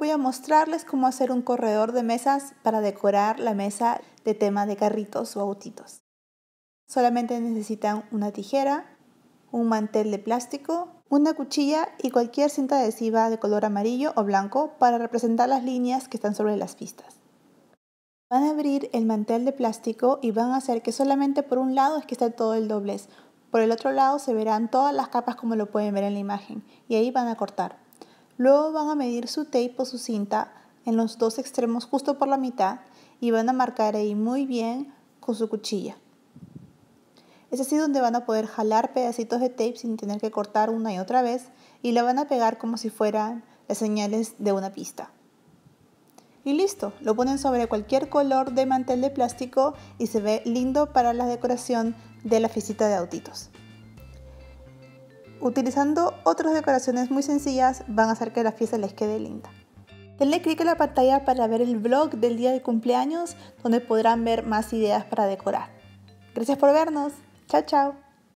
voy a mostrarles cómo hacer un corredor de mesas para decorar la mesa de tema de carritos o autitos. Solamente necesitan una tijera, un mantel de plástico, una cuchilla y cualquier cinta adhesiva de color amarillo o blanco para representar las líneas que están sobre las pistas. Van a abrir el mantel de plástico y van a hacer que solamente por un lado es que esté todo el doblez, por el otro lado se verán todas las capas como lo pueden ver en la imagen y ahí van a cortar. Luego van a medir su tape o su cinta en los dos extremos justo por la mitad y van a marcar ahí muy bien con su cuchilla. Es así donde van a poder jalar pedacitos de tape sin tener que cortar una y otra vez y la van a pegar como si fueran las señales de una pista. Y listo, lo ponen sobre cualquier color de mantel de plástico y se ve lindo para la decoración de la visita de autitos utilizando otras decoraciones muy sencillas van a hacer que la fiesta les quede linda. Denle click a la pantalla para ver el blog del día de cumpleaños donde podrán ver más ideas para decorar. Gracias por vernos. Chao, chao.